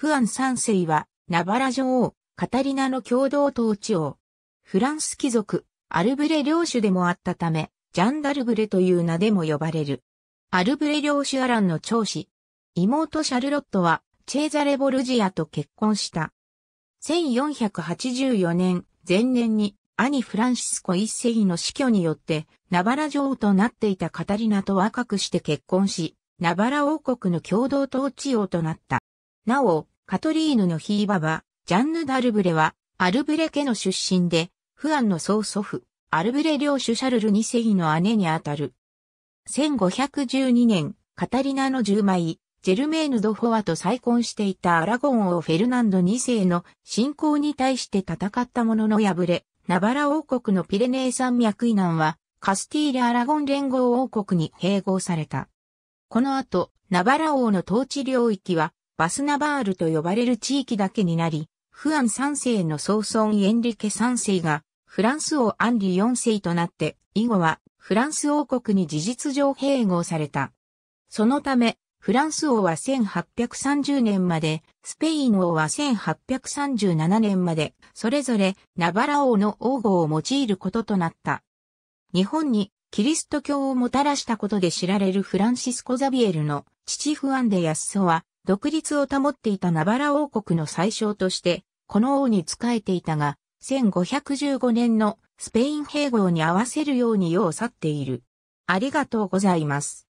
フアン三世は、ナバラ女王、カタリナの共同統治王。フランス貴族、アルブレ領主でもあったため、ジャンダルブレという名でも呼ばれる。アルブレ領主アランの長子。妹シャルロットは、チェーザレ・ボルジアと結婚した。1484年、前年に、兄フランシスコ一世の死去によって、ナバラ女王となっていたカタリナと若くして結婚し、ナバラ王国の共同統治王となった。なお、カトリーヌのひいばば、ジャンヌ・ダルブレは、アルブレ家の出身で、フアンの曾祖父、アルブレ領主シャルル2世の姉にあたる。1512年、カタリナの10枚、ジェルメーヌ・ド・フォアと再婚していたアラゴン王フェルナンド2世の侵攻に対して戦ったものの敗れ、ナバラ王国のピレネー山脈以南は、カスティーレ・アラゴン連合王国に併合された。この後、ナバラ王の統治領域は、バスナバールと呼ばれる地域だけになり、フアン三世の総孫エンリケ三世が、フランス王アンリ四世となって、以後はフランス王国に事実上併合された。そのため、フランス王は1830年まで、スペイン王は1837年まで、それぞれナバラ王の王号を用いることとなった。日本にキリスト教をもたらしたことで知られるフランシスコ・ザビエルの父フアンデ・ヤッソは、独立を保っていたナバラ王国の宰相として、この王に仕えていたが、1515年のスペイン併合に合わせるように世を去っている。ありがとうございます。